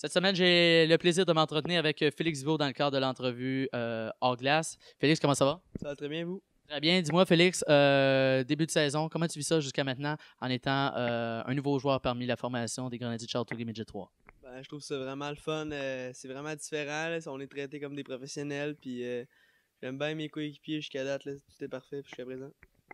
Cette semaine, j'ai le plaisir de m'entretenir avec euh, Félix Vaud dans le cadre de l'entrevue euh, hors glace. Félix, comment ça va? Ça va très bien, vous? Très bien. Dis-moi, Félix, euh, début de saison, comment tu vis ça jusqu'à maintenant en étant un nouveau joueur parmi la formation des Grenadiers de les Midget 3? Ben, je trouve ça vraiment le fun. c'est vraiment différent. On est traités comme des professionnels. Puis j'aime bien mes coéquipiers jusqu'à date. Tout est parfait jusqu'à présent.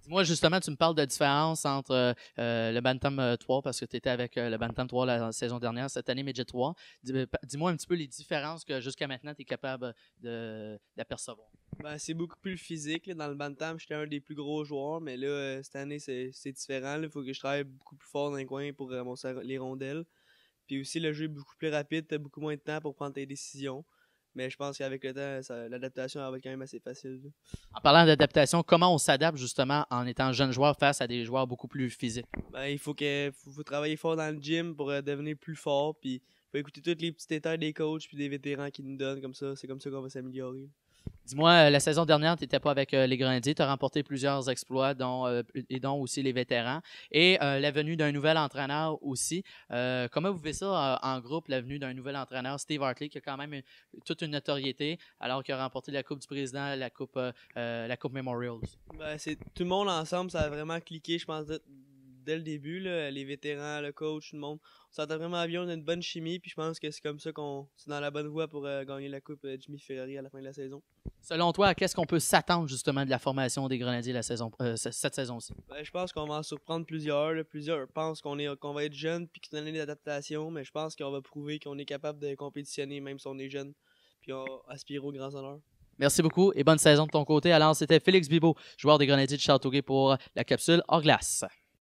Moi, justement, tu me parles de différence entre euh, euh, le Bantam 3, euh, parce que tu étais avec le Bantam 3 la, saison dernière, cette année, Midget 3. Dis-moi un petit peu les différences que jusqu'à maintenant, tu es capable d'apercevoir. Ben, c'est beaucoup plus physique. Dans le Bantam, j'étais un des plus gros joueurs, mais là, cette année, c'est différent. Il faut que je travaille beaucoup plus fort dans les coins pour ramasser les rondelles. Puis aussi, le jeu est beaucoup plus rapide, tu as beaucoup moins de temps pour prendre tes décisions. Mais je pense qu'avec le temps, l'adaptation va être quand même assez facile. En parlant d'adaptation, comment on s'adapte justement en étant jeune joueur face à des joueurs beaucoup plus physiques? Ben, il faut que vous travaillez travailler fort dans le gym pour euh, devenir plus fort. Puis il faut écouter tous les petites étapes des coachs puis des vétérans qui nous donnent comme ça. C'est comme ça qu'on va s'améliorer. Dis-moi, euh, la saison dernière, tu n'étais pas avec euh, les Grenadiers. Tu as remporté plusieurs exploits, dont, euh, et dont aussi les vétérans. Et la venue d'un nouvel entraîneur aussi. comment vous vivez ça en groupe, la venue d'un nouvel entraîneur, Steve Hartley, qui a quand même toute une notoriété, alors qu'il a remporté la Coupe du Président, la Coupe, la coupe Memorials? Ben, tout le monde ensemble, ça a vraiment cliqué, je pense, dès le début, les vétérans, le coach, tout le monde. On s'entend vraiment bien, on a une bonne chimie, puis je pense que c'est comme ça qu'on est dans la bonne voie pour euh, gagner la Coupe euh, Jimmy Ferrari à la fin de la saison. Selon toi, qu'est-ce qu'on peut s'attendre justement de la formation des Grenadiers euh, cette saison-ci? Ben, je pense qu'on va en surprendre plusieurs. Plusieurs pensent qu'on qu'on va être jeune puis qu'on a une année d'adaptation, mais je pense qu'on va prouver qu'on est capable de compétitionner même si on est jeune, puis on aspire aux grands honneurs. Merci beaucoup et bonne saison de ton côté. Alors, c'était Félix Bibot, joueur des Grenadiers de Châteauguay pour la capsule hors glace.